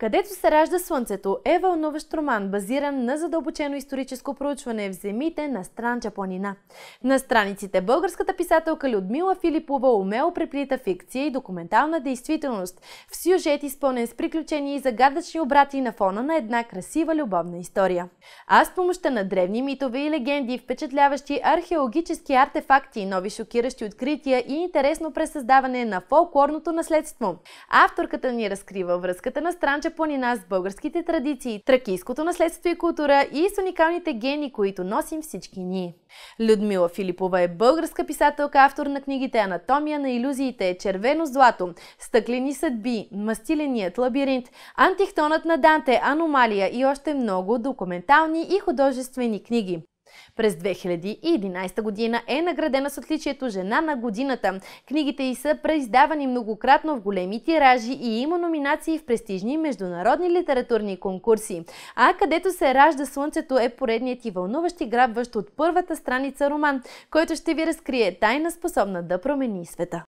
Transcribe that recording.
Където се ражда Слънцето е вълнуващ роман, базиран на задълбочено историческо проучване в земите на Странча планина. На страниците българската писателка Людмила Филипова умело преплита фикция и документална действителност в сюжет изпълнен с приключения и загадъчни обрати на фона на една красива любовна история. А с помощта на древни митове и легенди, впечатляващи археологически артефакти, нови шокиращи открития и интересно пресъздаване на фолклорното наследство, авторката ни разкрива връзката на Странча Слънча планина с българските традиции, тракийското наследство и култура и с уникалните гени, които носим всички ние. Людмила Филипова е българска писателка, автор на книгите Анатомия на иллюзиите, Червено злато, Стъклени съдби, Мастиленият лабиринт, Антихтонът на Данте, Аномалия и още много документални и художествени книги. През 2011 година е наградена с отличието Жена на годината. Книгите й са преиздавани многократно в големи тиражи и има номинации в престижни международни литературни конкурси. А където се ражда слънцето е поредният и вълнуващ и грабващ от първата страница роман, който ще ви разкрие тайна способна да промени света.